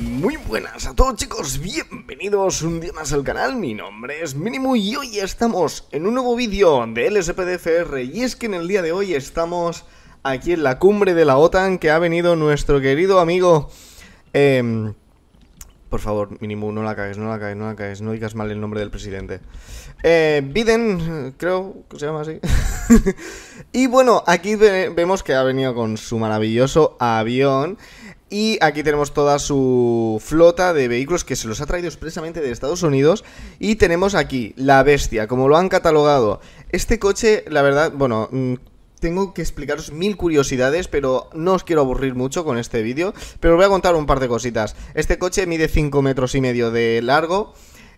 muy buenas a todos chicos, bienvenidos un día más al canal, mi nombre es Minimu y hoy estamos en un nuevo vídeo de LSPDFR y es que en el día de hoy estamos aquí en la cumbre de la OTAN que ha venido nuestro querido amigo... Em, por favor, Minimu, no la caes, no la caes, no la caes no digas mal el nombre del presidente. Eh, Biden, creo que se llama así. y bueno, aquí vemos que ha venido con su maravilloso avión y aquí tenemos toda su flota de vehículos que se los ha traído expresamente de Estados Unidos. Y tenemos aquí la bestia, como lo han catalogado. Este coche, la verdad, bueno, mm, tengo que explicaros mil curiosidades, pero no os quiero aburrir mucho con este vídeo. Pero os voy a contar un par de cositas. Este coche mide 5 metros y medio de largo.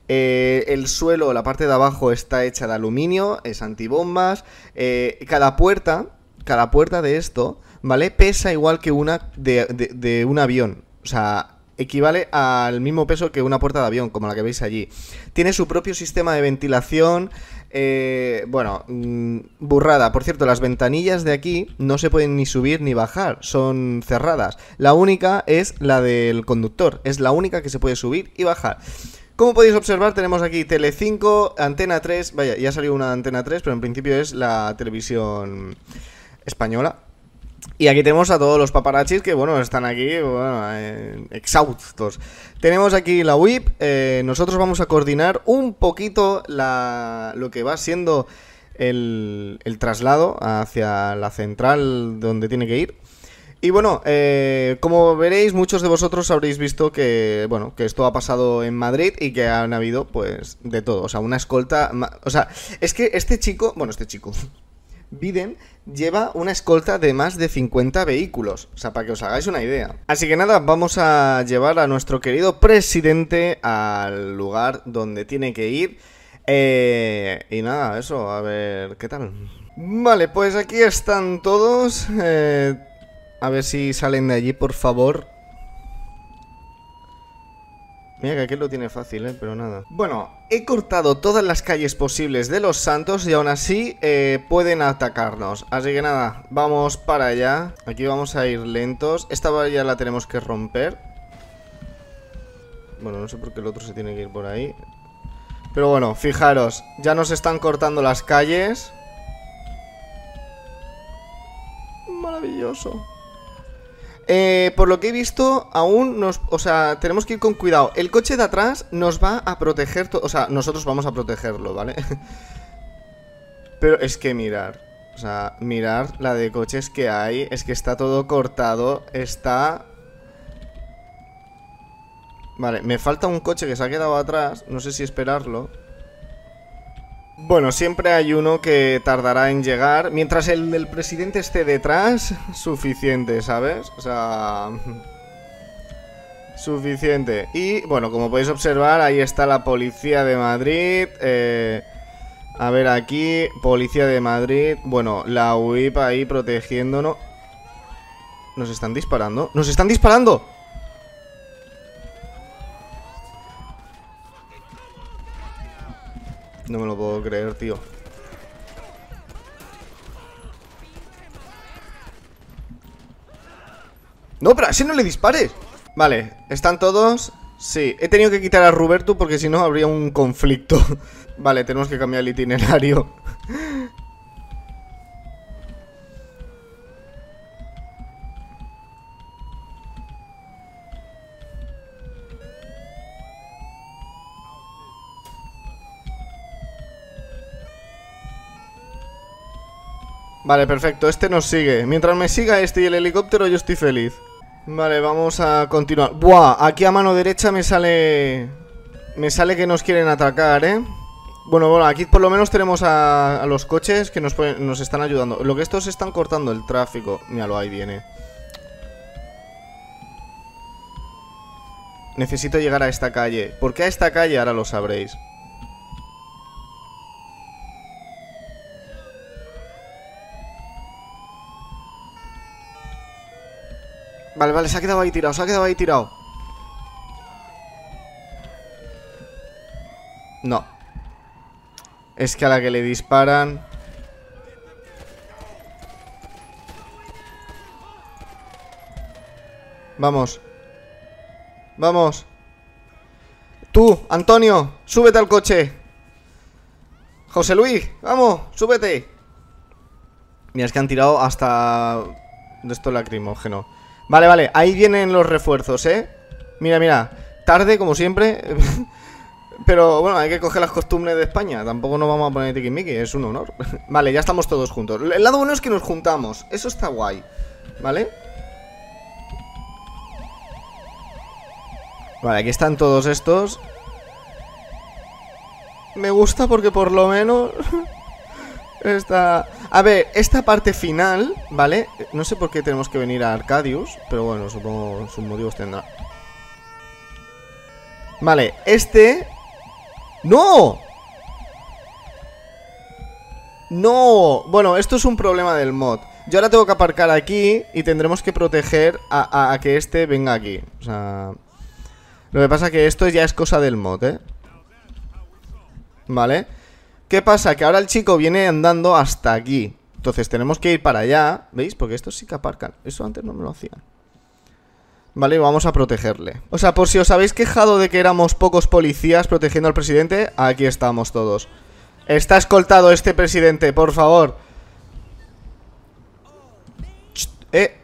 Eh, el suelo, la parte de abajo está hecha de aluminio, es antibombas. Eh, cada puerta, cada puerta de esto ¿vale? Pesa igual que una de, un avión. O sea, equivale al mismo peso que una puerta de avión, como la que veis allí. Tiene su propio sistema de ventilación. Eh, bueno, mm, burrada. Por cierto, las ventanillas de aquí no se pueden ni subir ni bajar, son cerradas. La única es la del conductor, es la única que se puede subir y bajar. Como podéis observar, tenemos aquí Tele 5, Antena 3, vaya, ya salió una Antena 3, pero en principio es la televisión española, y aquí tenemos a todos los paparachis que, bueno, están aquí bueno, eh, exhaustos. Tenemos aquí la WIP. Eh, nosotros vamos a coordinar un poquito la, lo que va siendo el, el, traslado hacia la central donde tiene que ir. Y bueno, eh, como veréis, muchos de vosotros habréis visto que, bueno, que esto ha pasado en Madrid y que han habido, pues, de todo. O sea, una escolta... O sea, es que este chico... Bueno, este chico... Biden lleva una escolta de más de 50 vehículos, o sea, para que os hagáis una idea. Así que nada, vamos a llevar a nuestro querido presidente al lugar donde tiene que ir. Eh, y nada, eso, a ver, ¿qué tal? Vale, pues aquí están todos. Eh, a ver si salen de allí, por favor. Mira que aquel lo tiene fácil, eh, pero nada. Bueno, he cortado todas las calles posibles de los santos y aún así eh, pueden atacarnos. Así que nada, vamos para allá. Aquí vamos a ir lentos. Esta valla la tenemos que romper. Bueno, no sé por qué el otro se tiene que ir por ahí. Pero bueno, fijaros, ya nos están cortando las calles. Maravilloso. Eh, por lo que he visto, aún nos. O sea, tenemos que ir con cuidado. El coche de atrás nos va a proteger. O sea, nosotros vamos a protegerlo, ¿vale? Pero es que mirar. O sea, mirar la de coches que hay. Es que está todo cortado. Está. Vale, me falta un coche que se ha quedado atrás. No sé si esperarlo. Bueno, siempre hay uno que tardará en llegar. Mientras el del presidente esté detrás, suficiente, ¿sabes? O sea... Suficiente. Y bueno, como podéis observar, ahí está la policía de Madrid. Eh, a ver, aquí, policía de Madrid. Bueno, la UIP ahí protegiéndonos. ¿Nos están disparando? ¡Nos están disparando! No me lo puedo creer, tío. No, pero así no le dispares. Vale, ¿están todos? Sí, he tenido que quitar a Roberto porque si no habría un conflicto. vale, tenemos que cambiar el itinerario. Vale, perfecto, este nos sigue Mientras me siga este y el helicóptero yo estoy feliz Vale, vamos a continuar Buah, aquí a mano derecha me sale... Me sale que nos quieren atacar, ¿eh? Bueno, bueno, aquí por lo menos tenemos a, los coches que nos, nos están ayudando Lo que estos están cortando el tráfico Míralo, ahí viene Necesito llegar a esta calle ¿Por qué a esta calle? Ahora lo sabréis Vale, vale, se ha quedado ahí tirado, se ha quedado ahí tirado No Es que a la que le disparan Vamos Vamos Tú, Antonio, súbete al coche José Luis, vamos, súbete Mira, es que han tirado hasta... De esto lacrimógeno Vale, vale, ahí vienen los refuerzos, ¿eh? Mira, mira, tarde como siempre Pero bueno, hay que coger las costumbres de España Tampoco nos vamos a poner Mickey, es un honor Vale, ya estamos todos juntos El lado bueno es que nos juntamos, eso está guay ¿Vale? Vale, aquí están todos estos Me gusta porque por lo menos Esta... A ver, esta parte final, ¿vale? No sé por qué tenemos que venir a Arcadius, pero bueno, supongo sus motivos tendrá. Vale, este... ¡No! ¡No! Bueno, esto es un problema del mod. Yo ahora tengo que aparcar aquí y tendremos que proteger a, que este venga aquí. O sea... Lo que pasa es que esto ya es cosa del mod, ¿eh? Vale. ¿Qué pasa? Que ahora el chico viene andando hasta aquí. Entonces tenemos que ir para allá. ¿Veis? Porque estos sí que aparcan. Eso antes no me lo hacían. Vale, vamos a protegerle. O sea, por si os habéis quejado de que éramos pocos policías protegiendo al presidente, aquí estamos todos. Está escoltado este presidente, por favor. Eh.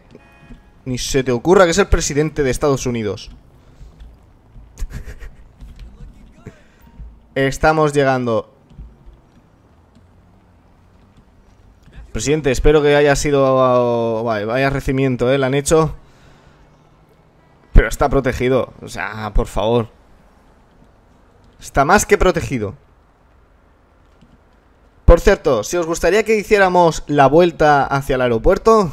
Ni se te ocurra que es el presidente de Estados Unidos. Estamos llegando. Presidente, espero que haya sido... Vaya, vaya recimiento ¿eh? lo han hecho... Pero está protegido. O sea, por favor. Está más que protegido. Por cierto, si os gustaría que hiciéramos la vuelta hacia el aeropuerto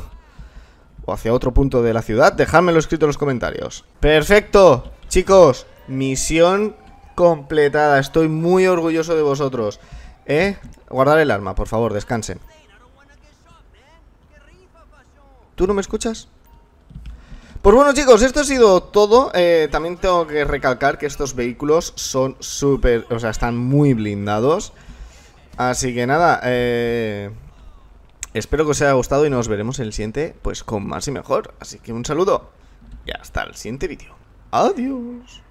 o hacia otro punto de la ciudad, dejadmelo escrito en los comentarios. ¡Perfecto! Chicos, misión completada. Estoy muy orgulloso de vosotros. ¿Eh? Guardar el arma, por favor, descansen. ¿Tú no me escuchas? Pues bueno chicos, esto ha sido todo eh, También tengo que recalcar que estos vehículos son súper, o sea, están muy blindados Así que nada, eh, espero que os haya gustado y nos veremos en el siguiente Pues con más y mejor, así que un saludo Y hasta el siguiente vídeo Adiós